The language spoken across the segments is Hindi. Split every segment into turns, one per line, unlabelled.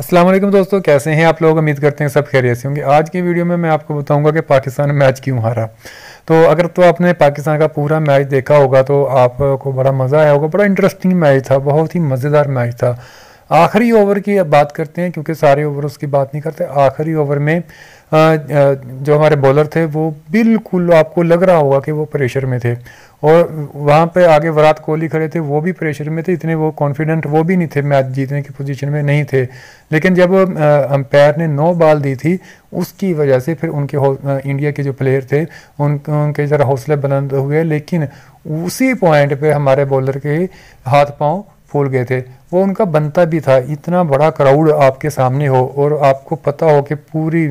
असलम दोस्तों कैसे हैं आप लोग उम्मीद करते हैं सब खैरियत से होंगे आज की वीडियो में मैं आपको बताऊंगा कि पाकिस्तान मैच क्यों हारा तो अगर तो आपने पाकिस्तान का पूरा मैच देखा होगा तो आपको बड़ा मज़ा आया होगा बड़ा इंटरेस्टिंग मैच था बहुत ही मज़ेदार मैच था आखिरी ओवर की अब बात करते हैं क्योंकि सारे ओवर उसकी बात नहीं करते आखिरी ओवर में आ, जो हमारे बॉलर थे वो बिल्कुल आपको लग रहा होगा कि वो प्रेशर में थे और वहाँ पे आगे विराट कोहली खड़े थे वो भी प्रेशर में थे इतने वो कॉन्फिडेंट वो भी नहीं थे मैच जीतने की पोजीशन में नहीं थे लेकिन जब अंपायर ने नौ बाल दी थी उसकी वजह से फिर उनके आ, इंडिया के जो प्लेयर थे उन उनके ज़रा हौसले बुलंद हुए लेकिन उसी पॉइंट पे हमारे बॉलर के हाथ पाँव फूल गए थे वो उनका बनता भी था इतना बड़ा क्राउड आपके सामने हो और आपको पता हो कि पूरी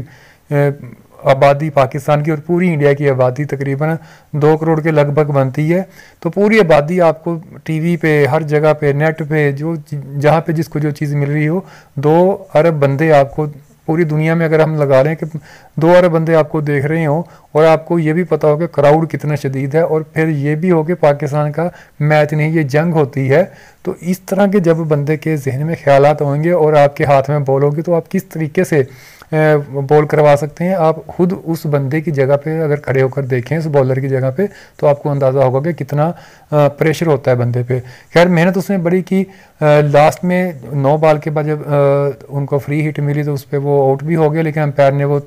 आबादी पाकिस्तान की और पूरी इंडिया की आबादी तकरीबन दो करोड़ के लगभग बनती है तो पूरी आबादी आपको टीवी पे हर जगह पे नेट पे जो जहाँ पे जिसको जो चीज़ मिल रही हो दो अरब बंदे आपको पूरी दुनिया में अगर हम लगा रहे हैं कि दो अरब बंदे आपको देख रहे हो और आपको ये भी पता होगा क्राउड कितना शदीद है और फिर ये भी हो कि पाकिस्तान का मैच नहीं ये जंग होती है तो इस तरह के जब बंदे के जहन में ख्याल होंगे और आपके हाथ में बॉल होगी तो आप किस तरीके से बॉल करवा सकते हैं आप खुद उस बंदे की जगह पे अगर खड़े होकर देखें उस बॉलर की जगह पे तो आपको अंदाज़ा होगा कि कितना प्रेशर होता है बंदे पे खैर मेहनत उसने बड़ी की लास्ट में नौ बॉल के बाद जब उनको फ्री हिट मिली तो उस पर वो आउट भी हो गया लेकिन अंपायर ने वो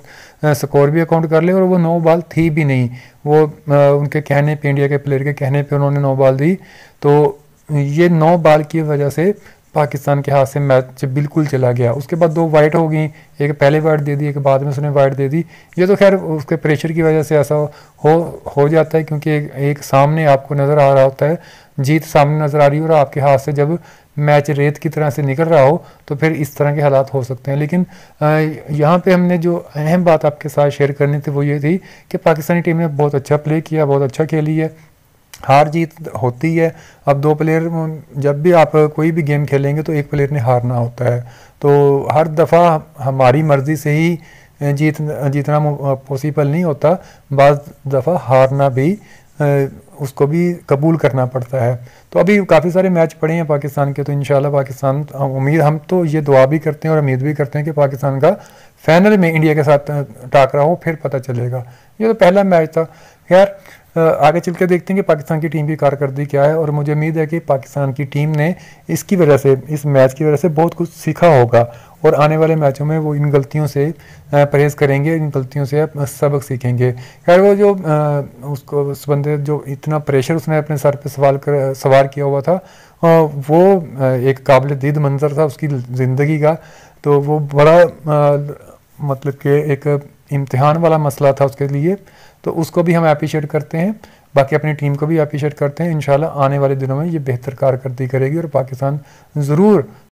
स्कोर भी अकाउंट कर लिया और वो नौ बाल बॉल थी भी नहीं वो उनके कहने पे इंडिया के प्लेयर के कहने पे उन्होंने नौ बॉल दी तो ये नौ बॉल की वजह से पाकिस्तान के हाथ से मैच बिल्कुल चला गया उसके बाद दो वाइट हो गई एक पहले वाइट दे दी एक बाद में उसने वाइट दे दी ये तो खैर उसके प्रेशर की वजह से ऐसा हो हो जाता है क्योंकि एक, एक सामने आपको नज़र आ रहा होता है जीत सामने नज़र आ रही हो और आपके हाथ से जब मैच रेत की तरह से निकल रहा हो तो फिर इस तरह के हालात हो सकते हैं लेकिन यहाँ पे हमने जो अहम बात आपके साथ शेयर करनी थी वो ये थी कि पाकिस्तानी टीम ने बहुत अच्छा प्ले किया बहुत अच्छा खेली है हार जीत होती है अब दो प्लेयर जब भी आप कोई भी गेम खेलेंगे तो एक प्लेयर ने हारना होता है तो हर दफ़ा हमारी मर्ज़ी से ही जीत जीतना पॉसिबल नहीं होता बज दफ़ा हारना भी उसको भी कबूल करना पड़ता है तो अभी काफ़ी सारे मैच पड़े हैं पाकिस्तान के तो इन पाकिस्तान उम्मीद हम तो ये दुआ भी करते हैं और उम्मीद भी करते हैं कि पाकिस्तान का फाइनल में इंडिया के साथ टाकरा हो फिर पता चलेगा ये तो पहला मैच था खैर आगे चल के देखते हैं कि पाकिस्तान की टीम की कारकर्दगी क्या है और मुझे उम्मीद है कि पाकिस्तान की टीम ने इसकी वजह से इस मैच की वजह से बहुत कुछ सीखा होगा और आने वाले मैचों में वो इन गलतियों से परहेज़ करेंगे इन गलतियों से सबक सीखेंगे खैर वो जो उसको उस बंदे जो इतना प्रेशर उसने अपने सर पे सवाल कर सवार किया हुआ था वो एक काबिल दीद मंजर था उसकी ज़िंदगी का तो वो बड़ा मतलब कि एक इम्तिहान वाला मसला था उसके लिए तो उसको भी हम अप्रिशिएट करते हैं बाकी अपनी टीम को भी अप्रिशिएट करते हैं इन आने वाले दिनों में ये बेहतर कारकर्दी करेगी और पाकिस्तान ज़रूर